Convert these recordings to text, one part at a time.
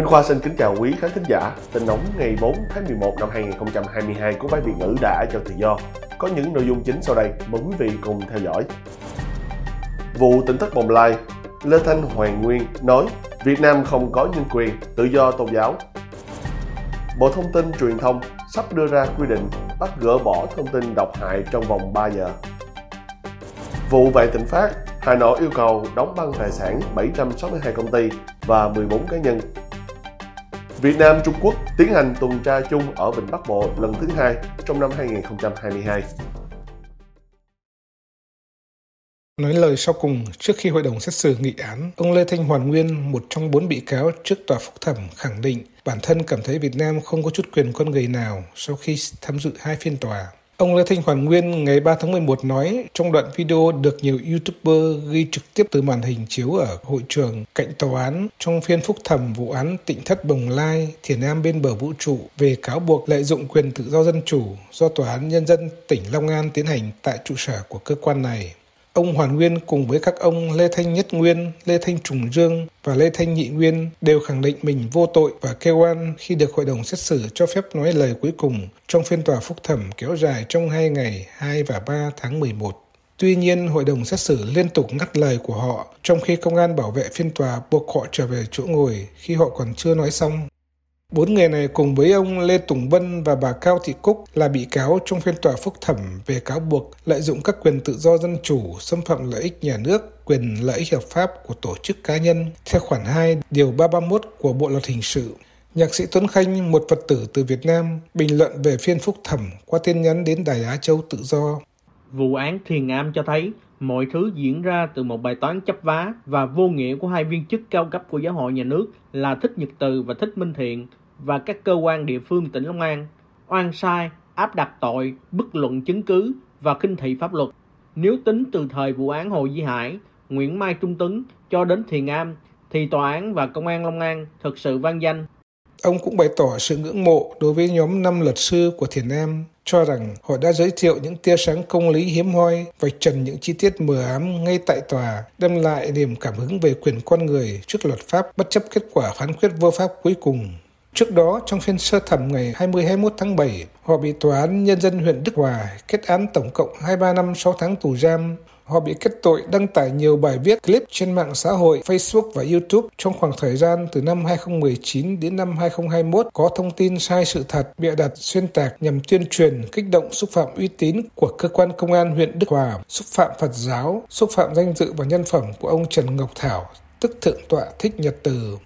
Minh Khoa xin kính chào quý khán thính giả. Tin nóng ngày 4 tháng 11 năm 2022 của báo Việt ngữ đã cho tự do. Có những nội dung chính sau đây, mời quý vị cùng theo dõi. Vụ tỉnh thất Bồng Lai, Lê Thanh Hoàng Nguyên nói Việt Nam không có nhân quyền, tự do tôn giáo. Bộ Thông tin Truyền thông sắp đưa ra quy định bắt gỡ bỏ thông tin độc hại trong vòng 3 giờ. Vụ vạn thịnh phát, Hà Nội yêu cầu đóng băng tài sản 762 công ty và 14 cá nhân Việt Nam Trung Quốc tiến hành tuần tra chung ở Vịnh Bắc Bộ lần thứ hai trong năm 2022. Nói lời sau cùng, trước khi hội đồng xét xử nghị án, ông Lê Thanh Hoàn Nguyên, một trong bốn bị cáo trước tòa phúc thẩm khẳng định bản thân cảm thấy Việt Nam không có chút quyền con người nào sau khi tham dự hai phiên tòa Ông Lê Thanh Hoàn Nguyên ngày 3 tháng 11 nói trong đoạn video được nhiều YouTuber ghi trực tiếp từ màn hình chiếu ở hội trường cạnh tòa án trong phiên phúc thẩm vụ án tịnh thất Bồng Lai, Thiền Nam bên bờ vũ trụ về cáo buộc lợi dụng quyền tự do dân chủ do Tòa án Nhân dân tỉnh Long An tiến hành tại trụ sở của cơ quan này Ông Hoàn Nguyên cùng với các ông Lê Thanh Nhất Nguyên, Lê Thanh Trùng Dương và Lê Thanh Nhị Nguyên đều khẳng định mình vô tội và kêu oan khi được hội đồng xét xử cho phép nói lời cuối cùng trong phiên tòa phúc thẩm kéo dài trong hai ngày 2 và 3 tháng 11. Tuy nhiên, hội đồng xét xử liên tục ngắt lời của họ, trong khi công an bảo vệ phiên tòa buộc họ trở về chỗ ngồi khi họ còn chưa nói xong. Bốn người này cùng với ông Lê Tùng Vân và bà Cao Thị Cúc là bị cáo trong phiên tòa phúc thẩm về cáo buộc lợi dụng các quyền tự do dân chủ, xâm phạm lợi ích nhà nước, quyền lợi ích hợp pháp của tổ chức cá nhân theo khoản 2 điều 331 của Bộ luật hình sự. Nhạc sĩ Tuấn Khanh, một Phật tử từ Việt Nam, bình luận về phiên phúc thẩm qua tin nhắn đến Đài Á Châu tự do. Vụ án thiền am cho thấy mọi thứ diễn ra từ một bài toán chấp vá và vô nghĩa của hai viên chức cao cấp của giáo hội nhà nước là Thích Nhật Từ và Thích Minh Thiện và các cơ quan địa phương tỉnh Long An oan sai, áp đặt tội, bất luận chứng cứ và kinh thị pháp luật. Nếu tính từ thời vụ án Hồ Di Hải, Nguyễn Mai Trung Tấn cho đến Thiền Am, thì tòa án và công an Long An thực sự vang danh. Ông cũng bày tỏ sự ngưỡng mộ đối với nhóm năm luật sư của Thiền Am cho rằng họ đã giới thiệu những tia sáng công lý hiếm hoi, và trần những chi tiết mờ ám ngay tại tòa, đem lại niềm cảm hứng về quyền con người trước luật pháp bất chấp kết quả phán quyết vô pháp cuối cùng. Trước đó, trong phiên sơ thẩm ngày 20-21 tháng 7, họ bị Tòa án Nhân dân huyện Đức Hòa kết án tổng cộng 23 năm 6 tháng tù giam. Họ bị kết tội đăng tải nhiều bài viết clip trên mạng xã hội Facebook và YouTube trong khoảng thời gian từ năm 2019 đến năm 2021 có thông tin sai sự thật, bịa đặt, xuyên tạc nhằm tuyên truyền, kích động xúc phạm uy tín của cơ quan công an huyện Đức Hòa, xúc phạm Phật giáo, xúc phạm danh dự và nhân phẩm của ông Trần Ngọc Thảo, tức Thượng tọa Thích Nhật Từ.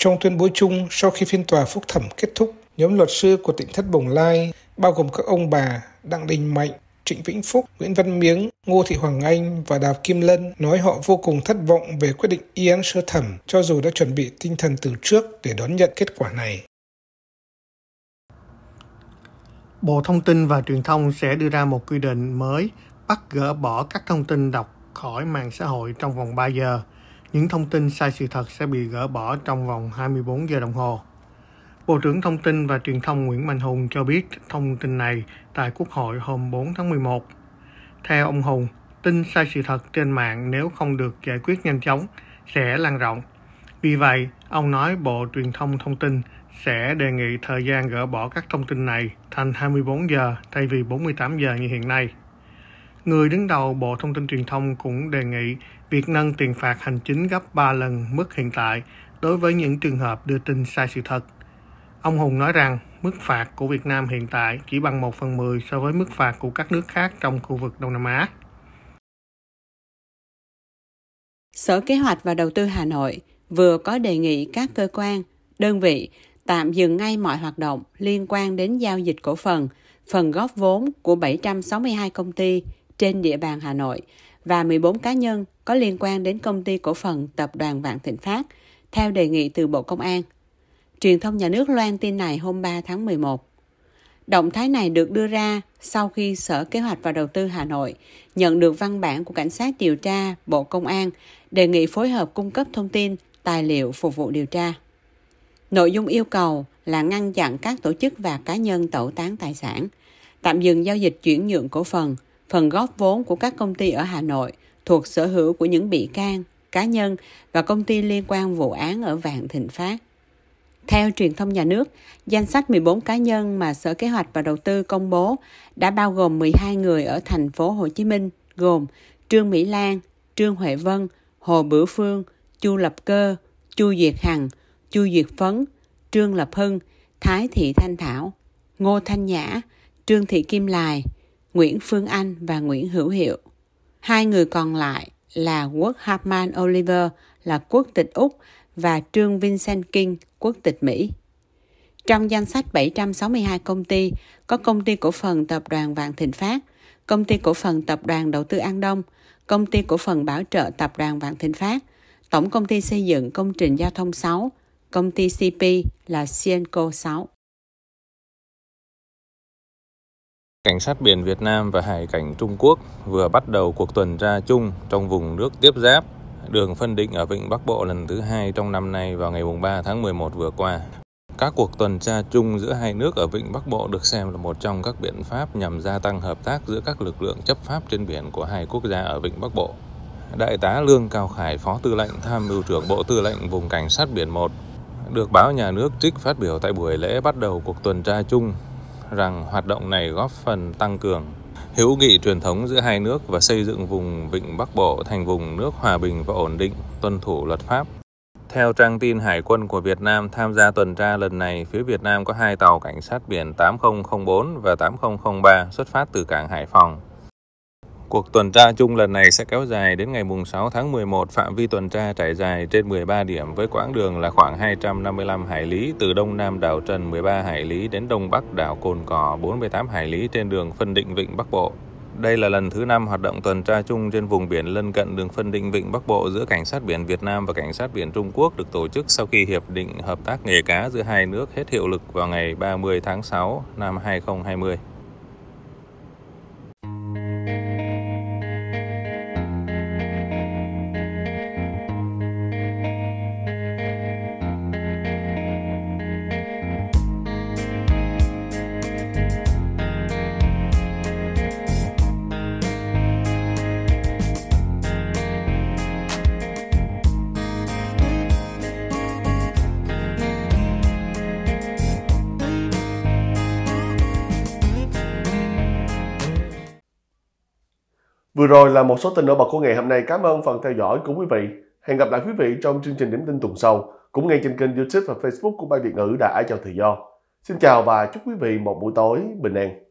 Trong tuyên bố chung sau khi phiên tòa phúc thẩm kết thúc, nhóm luật sư của tỉnh Thất Bồng Lai, bao gồm các ông bà Đặng Đình Mạnh, Trịnh Vĩnh Phúc, Nguyễn Văn Miếng, Ngô Thị Hoàng Anh và Đào Kim Lân nói họ vô cùng thất vọng về quyết định y án sơ thẩm cho dù đã chuẩn bị tinh thần từ trước để đón nhận kết quả này. Bộ Thông tin và Truyền thông sẽ đưa ra một quy định mới bắt gỡ bỏ các thông tin độc khỏi mạng xã hội trong vòng 3 giờ – những thông tin sai sự thật sẽ bị gỡ bỏ trong vòng 24 giờ đồng hồ. Bộ trưởng Thông tin và Truyền thông Nguyễn Mạnh Hùng cho biết thông tin này tại Quốc hội hôm 4 tháng 11. Theo ông Hùng, tin sai sự thật trên mạng nếu không được giải quyết nhanh chóng sẽ lan rộng. Vì vậy, ông nói Bộ Truyền thông Thông tin sẽ đề nghị thời gian gỡ bỏ các thông tin này thành 24 giờ thay vì 48 giờ như hiện nay người đứng đầu Bộ Thông tin Truyền thông cũng đề nghị việc nâng tiền phạt hành chính gấp 3 lần mức hiện tại đối với những trường hợp đưa tin sai sự thật. Ông Hùng nói rằng mức phạt của Việt Nam hiện tại chỉ bằng 1 phần 10 so với mức phạt của các nước khác trong khu vực Đông Nam Á. Sở Kế hoạch và Đầu tư Hà Nội vừa có đề nghị các cơ quan, đơn vị tạm dừng ngay mọi hoạt động liên quan đến giao dịch cổ phần, phần góp vốn của 762 công ty trên địa bàn Hà Nội và 14 cá nhân có liên quan đến công ty cổ phần tập đoàn Vạn Thịnh Phát, theo đề nghị từ Bộ Công an. Truyền thông nhà nước loan tin này hôm 3 tháng 11. Động thái này được đưa ra sau khi Sở Kế hoạch và Đầu tư Hà Nội nhận được văn bản của Cảnh sát điều tra Bộ Công an đề nghị phối hợp cung cấp thông tin, tài liệu phục vụ điều tra. Nội dung yêu cầu là ngăn chặn các tổ chức và cá nhân tẩu tán tài sản, tạm dừng giao dịch chuyển nhượng cổ phần – phần góp vốn của các công ty ở Hà Nội thuộc sở hữu của những bị can, cá nhân và công ty liên quan vụ án ở Vạn Thịnh Phát. Theo truyền thông nhà nước, danh sách 14 cá nhân mà Sở Kế hoạch và Đầu tư công bố đã bao gồm 12 người ở thành phố Hồ Chí Minh, gồm Trương Mỹ Lan, Trương Huệ Vân, Hồ Bửu Phương, Chu Lập Cơ, Chu Duyệt Hằng, Chu Duyệt Phấn, Trương Lập Hưng, Thái Thị Thanh Thảo, Ngô Thanh Nhã, Trương Thị Kim Lài, Nguyễn Phương Anh và Nguyễn Hữu Hiệu. Hai người còn lại là Quốc Hartman Oliver là quốc tịch Úc và Trương Vincent King quốc tịch Mỹ. Trong danh sách 762 công ty có công ty cổ phần tập đoàn Vạn Thịnh Phát, công ty cổ phần tập đoàn Đầu tư An Đông, công ty cổ phần bảo trợ tập đoàn Vạn Thịnh Phát, tổng công ty xây dựng công trình giao thông 6, công ty CP là Cienco 6. Cảnh sát biển Việt Nam và Hải cảnh Trung Quốc vừa bắt đầu cuộc tuần tra chung trong vùng nước tiếp giáp đường phân định ở Vịnh Bắc Bộ lần thứ hai trong năm nay vào ngày 3 tháng 11 vừa qua. Các cuộc tuần tra chung giữa hai nước ở Vịnh Bắc Bộ được xem là một trong các biện pháp nhằm gia tăng hợp tác giữa các lực lượng chấp pháp trên biển của hai quốc gia ở Vịnh Bắc Bộ. Đại tá Lương Cao Khải, Phó Tư lệnh Tham mưu trưởng Bộ Tư lệnh Vùng Cảnh sát Biển 1, được báo nhà nước trích phát biểu tại buổi lễ bắt đầu cuộc tuần tra chung rằng hoạt động này góp phần tăng cường hữu nghị truyền thống giữa hai nước và xây dựng vùng vịnh Bắc Bộ thành vùng nước hòa bình và ổn định, tuân thủ luật pháp. Theo trang tin Hải quân của Việt Nam tham gia tuần tra lần này, phía Việt Nam có hai tàu cảnh sát biển 8004 và 8003 xuất phát từ cảng Hải Phòng. Cuộc tuần tra chung lần này sẽ kéo dài đến ngày 6 tháng 11, phạm vi tuần tra trải dài trên 13 điểm với quãng đường là khoảng 255 hải lý từ đông nam đảo Trần 13 hải lý đến đông bắc đảo Cồn Cỏ 48 hải lý trên đường phân định vịnh Bắc Bộ. Đây là lần thứ 5 hoạt động tuần tra chung trên vùng biển lân cận đường phân định Vịnh Bắc Bộ giữa Cảnh sát biển Việt Nam và Cảnh sát biển Trung Quốc được tổ chức sau khi Hiệp định Hợp tác nghề cá giữa hai nước hết hiệu lực vào ngày 30 tháng 6 năm 2020. Vừa rồi là một số tin nổi bật của ngày hôm nay. Cảm ơn phần theo dõi của quý vị. Hẹn gặp lại quý vị trong chương trình điểm tin tuần sau, cũng ngay trên kênh YouTube và Facebook của Ban Việt ngữ Đại Ai Châu Tự Do. Xin chào và chúc quý vị một buổi tối bình an.